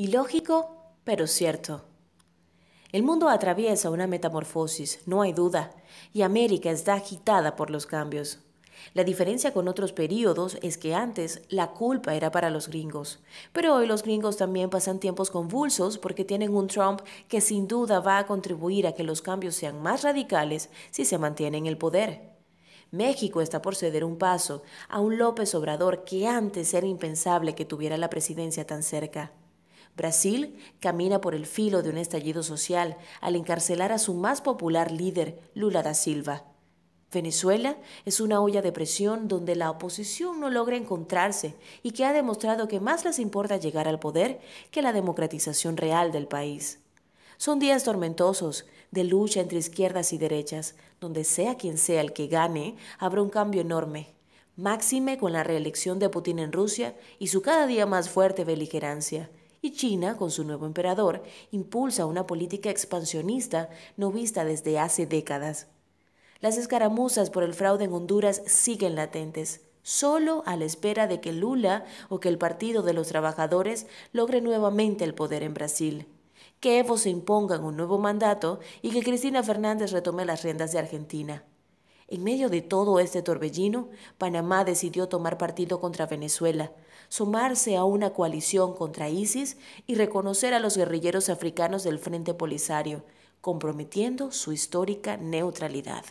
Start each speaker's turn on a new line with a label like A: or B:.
A: Ilógico, pero cierto. El mundo atraviesa una metamorfosis, no hay duda, y América está agitada por los cambios. La diferencia con otros periodos es que antes la culpa era para los gringos, pero hoy los gringos también pasan tiempos convulsos porque tienen un Trump que sin duda va a contribuir a que los cambios sean más radicales si se mantiene en el poder. México está por ceder un paso a un López Obrador que antes era impensable que tuviera la presidencia tan cerca. Brasil camina por el filo de un estallido social al encarcelar a su más popular líder, Lula da Silva. Venezuela es una olla de presión donde la oposición no logra encontrarse y que ha demostrado que más les importa llegar al poder que la democratización real del país. Son días tormentosos de lucha entre izquierdas y derechas, donde sea quien sea el que gane, habrá un cambio enorme, máxime con la reelección de Putin en Rusia y su cada día más fuerte beligerancia y China, con su nuevo emperador, impulsa una política expansionista no vista desde hace décadas. Las escaramuzas por el fraude en Honduras siguen latentes, solo a la espera de que Lula o que el Partido de los Trabajadores logre nuevamente el poder en Brasil, que Evo se imponga un nuevo mandato y que Cristina Fernández retome las riendas de Argentina. En medio de todo este torbellino, Panamá decidió tomar partido contra Venezuela, sumarse a una coalición contra ISIS y reconocer a los guerrilleros africanos del Frente Polisario, comprometiendo su histórica neutralidad.